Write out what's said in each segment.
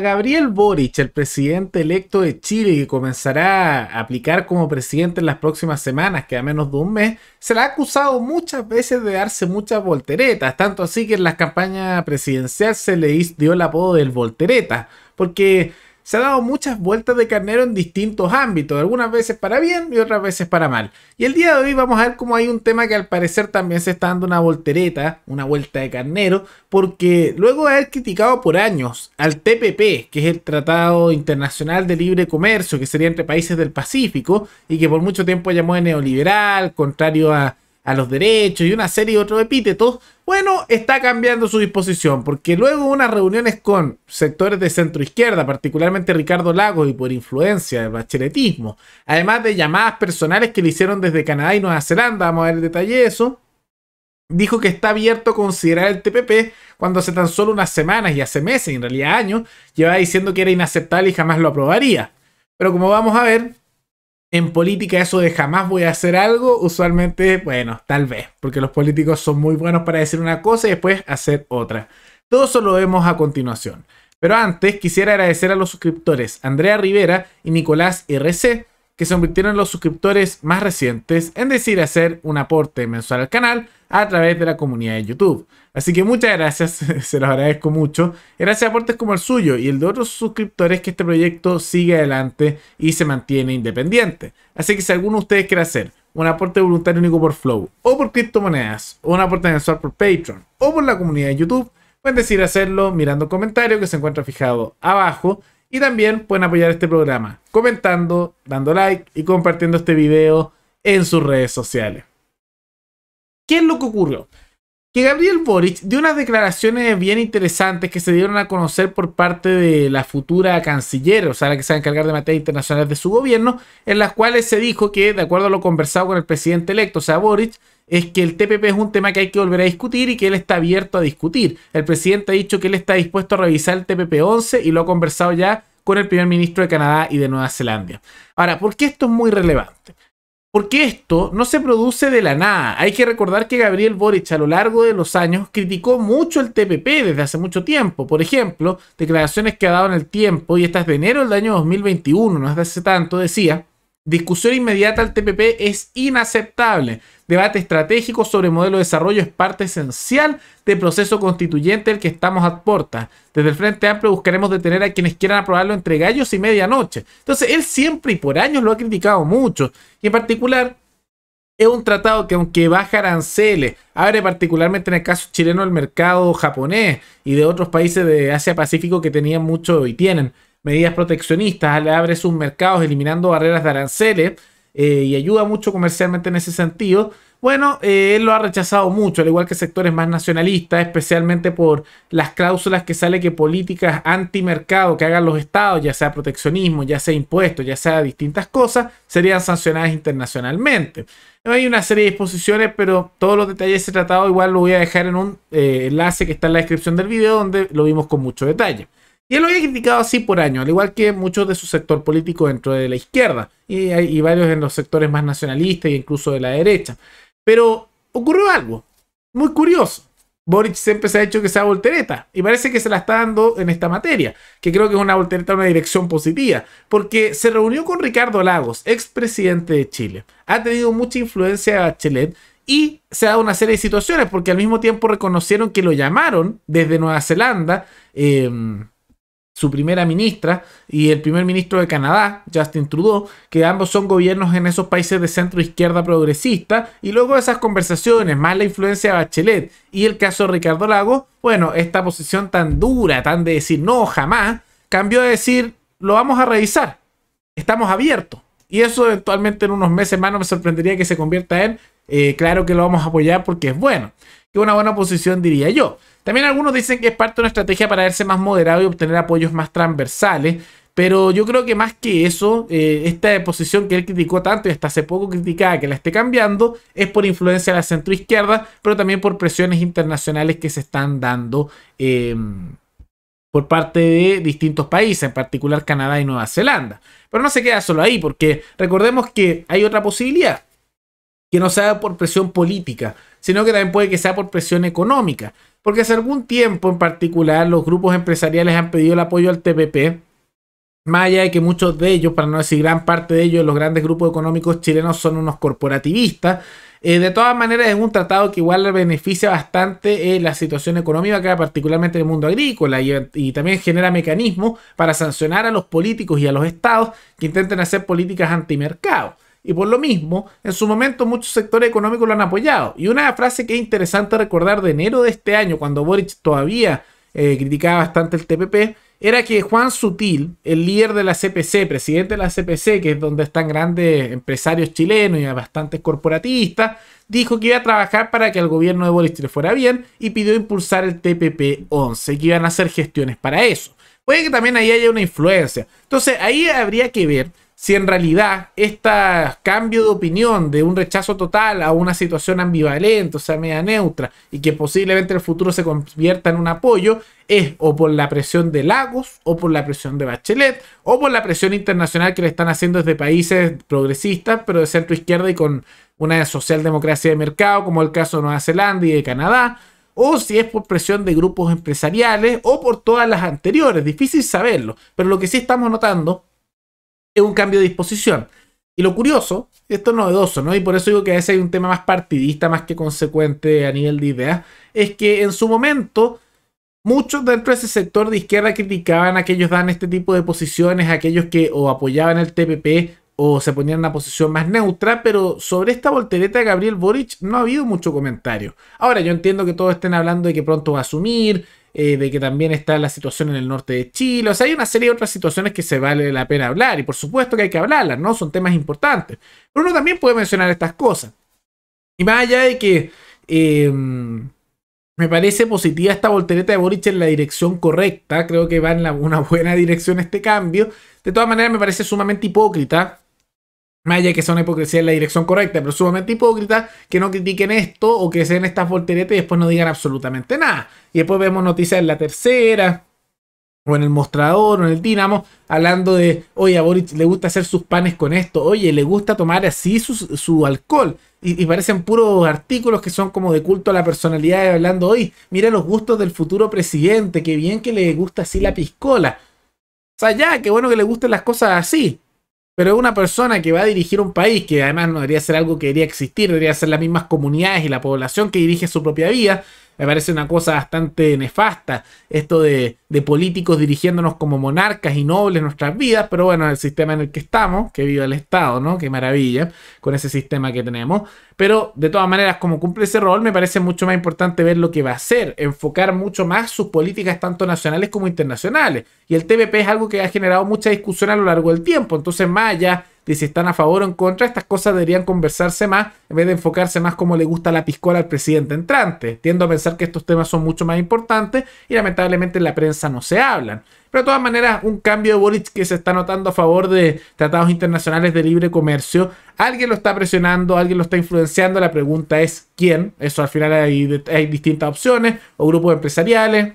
Gabriel Boric, el presidente electo de Chile, que comenzará a aplicar como presidente en las próximas semanas, que a menos de un mes, se le ha acusado muchas veces de darse muchas volteretas, tanto así que en las campaña presidencial se le dio el apodo del voltereta, porque se ha dado muchas vueltas de carnero en distintos ámbitos, algunas veces para bien y otras veces para mal. Y el día de hoy vamos a ver cómo hay un tema que al parecer también se está dando una voltereta, una vuelta de carnero, porque luego de haber criticado por años al TPP, que es el Tratado Internacional de Libre Comercio, que sería entre países del Pacífico, y que por mucho tiempo llamó de neoliberal, contrario a a los derechos y una serie de otros epítetos, bueno, está cambiando su disposición, porque luego unas reuniones con sectores de centro izquierda, particularmente Ricardo Lagos y por influencia del bacheletismo, además de llamadas personales que le hicieron desde Canadá y Nueva Zelanda, vamos a ver el detalle de eso, dijo que está abierto a considerar el TPP cuando hace tan solo unas semanas y hace meses, en realidad años, llevaba diciendo que era inaceptable y jamás lo aprobaría. Pero como vamos a ver, en política eso de jamás voy a hacer algo, usualmente, bueno, tal vez, porque los políticos son muy buenos para decir una cosa y después hacer otra. Todo eso lo vemos a continuación. Pero antes quisiera agradecer a los suscriptores Andrea Rivera y Nicolás RC que se convirtieron los suscriptores más recientes en decir hacer un aporte mensual al canal a través de la comunidad de YouTube. Así que muchas gracias, se los agradezco mucho. Gracias a aportes como el suyo y el de otros suscriptores que este proyecto sigue adelante y se mantiene independiente. Así que si alguno de ustedes quiere hacer un aporte voluntario único por Flow o por criptomonedas o un aporte mensual por Patreon o por la comunidad de YouTube, pueden decidir hacerlo mirando el comentario que se encuentra fijado abajo y también pueden apoyar este programa comentando, dando like y compartiendo este video en sus redes sociales. ¿Qué es lo que ocurrió? Que Gabriel Boric dio unas declaraciones bien interesantes que se dieron a conocer por parte de la futura canciller, o sea, la que se va a encargar de materias internacionales de su gobierno, en las cuales se dijo que, de acuerdo a lo conversado con el presidente electo, o sea, Boric, es que el TPP es un tema que hay que volver a discutir y que él está abierto a discutir. El presidente ha dicho que él está dispuesto a revisar el TPP-11 y lo ha conversado ya con el primer ministro de Canadá y de Nueva Zelanda. Ahora, ¿por qué esto es muy relevante? Porque esto no se produce de la nada. Hay que recordar que Gabriel Boric a lo largo de los años criticó mucho el TPP desde hace mucho tiempo. Por ejemplo, declaraciones que ha dado en el tiempo, y estas de enero del año 2021, no es de hace tanto, decía, discusión inmediata al TPP es inaceptable. Debate estratégico sobre modelo de desarrollo es parte esencial del proceso constituyente al que estamos a Desde el Frente Amplio buscaremos detener a quienes quieran aprobarlo entre gallos y medianoche. Entonces, él siempre y por años lo ha criticado mucho. Y en particular, es un tratado que aunque baja aranceles, abre particularmente en el caso chileno el mercado japonés y de otros países de Asia-Pacífico que tenían mucho y tienen medidas proteccionistas, le abre sus mercados eliminando barreras de aranceles, eh, y ayuda mucho comercialmente en ese sentido. Bueno, eh, él lo ha rechazado mucho, al igual que sectores más nacionalistas, especialmente por las cláusulas que sale que políticas antimercado que hagan los estados, ya sea proteccionismo, ya sea impuestos, ya sea distintas cosas, serían sancionadas internacionalmente. Hay una serie de disposiciones, pero todos los detalles de ese tratado igual lo voy a dejar en un eh, enlace que está en la descripción del video donde lo vimos con mucho detalle. Y él lo había criticado así por años, al igual que muchos de su sector político dentro de la izquierda y, varios en los sectores más nacionalistas e incluso de la derecha. Pero ocurrió algo muy curioso. Boric siempre se ha hecho que sea voltereta y parece que se la está dando en esta materia, que creo que es una voltereta una dirección positiva, porque se reunió con Ricardo Lagos, expresidente de Chile. Ha tenido mucha influencia a Chile y se ha dado una serie de situaciones, porque al mismo tiempo reconocieron que lo llamaron desde Nueva Zelanda. Em, su primera ministra y el primer ministro de Canadá, Justin Trudeau, que ambos son gobiernos en esos países de centro izquierda progresista, y luego esas conversaciones, más la influencia de Bachelet y el caso de Ricardo Lago, bueno, esta posición tan dura, tan de decir no jamás, cambió a decir lo vamos a revisar, estamos abiertos. Y eso eventualmente en unos meses más no me sorprendería que se convierta en, eh, claro que lo vamos a apoyar porque es bueno que una buena posición diría yo. También algunos dicen que es parte de una estrategia para verse más moderado y obtener apoyos más transversales, pero yo creo que más que eso, eh, esta posición que él criticó tanto y hasta hace poco criticada que la esté cambiando, es por influencia de la centroizquierda, pero también por presiones internacionales que se están dando. Em, por parte de distintos países, en particular Canadá y Nueva Zelanda. Pero no se queda solo ahí, porque recordemos que hay otra posibilidad que no sea por presión política, sino que también puede que sea por presión económica. Porque hace algún tiempo en particular los grupos empresariales han pedido el apoyo al TPP, más allá de que muchos de ellos, para no decir gran parte de ellos, los grandes grupos económicos chilenos son unos corporativistas. Eh, de todas maneras, es un tratado que igual beneficia bastante eh, la situación económica, particularmente en el mundo agrícola, y, también genera mecanismos para sancionar a los políticos y a los estados que intenten hacer políticas antimercado y por lo mismo, en su momento muchos sectores económicos lo han apoyado. Y una frase que es interesante recordar de enero de este año, cuando Boric todavía eh, criticaba bastante el TPP, era que Juan Sutil, el líder de la CPC, presidente de la CPC, que es donde están grandes empresarios chilenos y bastantes corporatistas, dijo que iba a trabajar para que al gobierno de Boric le fuera bien y pidió impulsar el TPP-11, que iban a hacer gestiones para eso. Puede que también ahí haya una influencia. Entonces ahí habría que ver si en realidad este cambio de opinión de un rechazo total a una situación ambivalente, o sea, media neutra, y que posiblemente el futuro se convierta en un apoyo, es o por la presión de Lagos, o por la presión de Bachelet, o por la presión internacional que le están haciendo desde países progresistas, pero de centro izquierda y con una socialdemocracia de mercado, como el caso de Nueva Zelanda y de Canadá, o si es por presión de grupos empresariales, o por todas las anteriores, difícil saberlo, pero lo que sí estamos notando es un cambio de disposición. Y lo curioso, esto es novedoso, ¿no? Y por eso digo que a veces hay un tema más partidista, más que consecuente a nivel de ideas, es que en su momento muchos dentro de ese sector de izquierda criticaban a aquellos dan este tipo de posiciones, a aquellos que o apoyaban el TPP o se ponían en una posición más neutra, pero sobre esta voltereta de Gabriel Boric no ha habido mucho comentario. Ahora, yo entiendo que todos estén hablando de que pronto va a asumir, eh, de que también está la situación en el norte de Chile. O sea, hay una serie de otras situaciones que se vale la pena hablar y por supuesto que hay que hablarlas, ¿no? Son temas importantes. Pero uno también puede mencionar estas cosas. Y más allá de que eh, me parece positiva esta voltereta de Boric en la dirección correcta, creo que va en una buena dirección este cambio. De todas maneras, me parece sumamente hipócrita Vaya que son una hipocresía en la dirección correcta, pero sumamente hipócrita que no critiquen esto o que sean estas volteretas y después no digan absolutamente nada. Y después vemos noticias en la tercera, o en el mostrador, o en el Dinamo, hablando de, oye, a Boris le gusta hacer sus panes con esto, oye, le gusta tomar así su, alcohol. Y, parecen puros artículos que son como de culto a la personalidad, hablando, hoy mira los gustos del futuro presidente, qué bien que le gusta así la piscola. O sea, ya, qué bueno que le gusten las cosas así pero una persona que va a dirigir un país, que además no debería ser algo que debería existir, debería ser las mismas comunidades y la población que dirige su propia vida, me parece una cosa bastante nefasta esto de, políticos dirigiéndonos como monarcas y nobles nuestras vidas, pero bueno, el sistema en el que estamos, que vive el Estado, ¿no? Qué maravilla con ese sistema que tenemos. Pero de todas maneras, como cumple ese rol, me parece mucho más importante ver lo que va a hacer, enfocar mucho más sus políticas tanto nacionales como internacionales. Y el TPP es algo que ha generado mucha discusión a lo largo del tiempo, entonces más allá si están a favor o en contra, estas cosas deberían conversarse más en vez de enfocarse más como le gusta la piscola al presidente entrante. Tiendo a pensar que estos temas son mucho más importantes y lamentablemente en la prensa no se hablan. Pero de todas maneras, un cambio de Boric que se está notando a favor de tratados internacionales de libre comercio. Alguien lo está presionando, alguien lo está influenciando. La pregunta es quién. Eso al final hay distintas opciones o grupos empresariales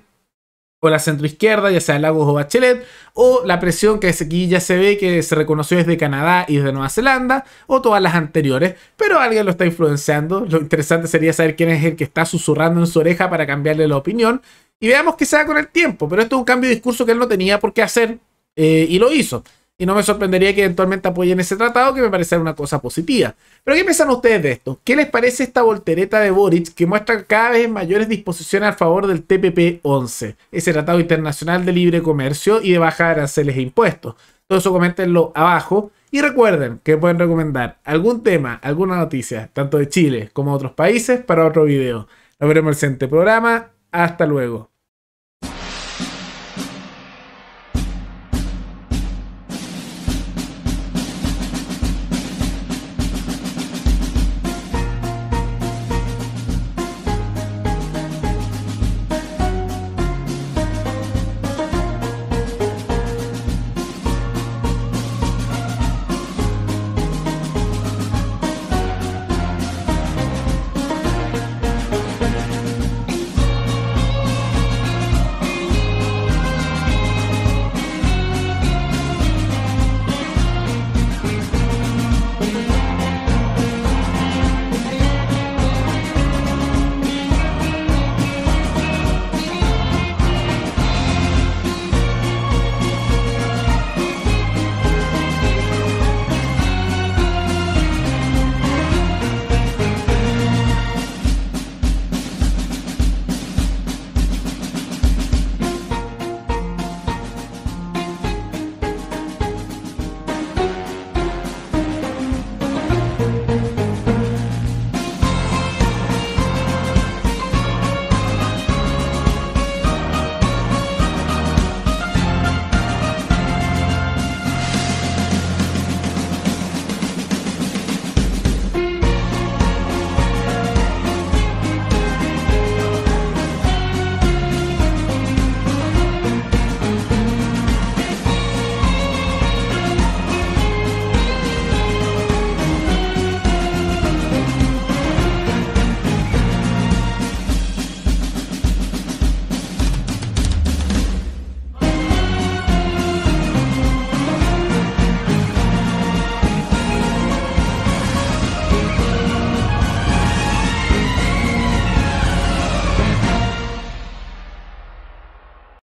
la la izquierda, ya sea Lagos o Bachelet, o la presión que aquí ya se ve que se reconoció desde Canadá y desde Nueva Zelanda, o todas las anteriores, pero alguien lo está influenciando. Lo interesante sería saber quién es el que está susurrando en su oreja para cambiarle la opinión. Y veamos qué se con el tiempo, pero esto es un cambio de discurso que él no tenía por qué hacer eh, y lo hizo y no me sorprendería que eventualmente apoyen ese tratado, que me parece una cosa positiva. Pero ¿qué piensan ustedes de esto? ¿Qué les parece esta voltereta de Boric que muestra cada vez mayores disposiciones a favor del TPP-11, ese Tratado Internacional de Libre Comercio y de baja aranceles e impuestos? Todo eso coméntenlo abajo. Y recuerden que pueden recomendar algún tema, alguna noticia, tanto de Chile como de otros países, para otro video. Nos veremos en el siguiente programa. Hasta luego.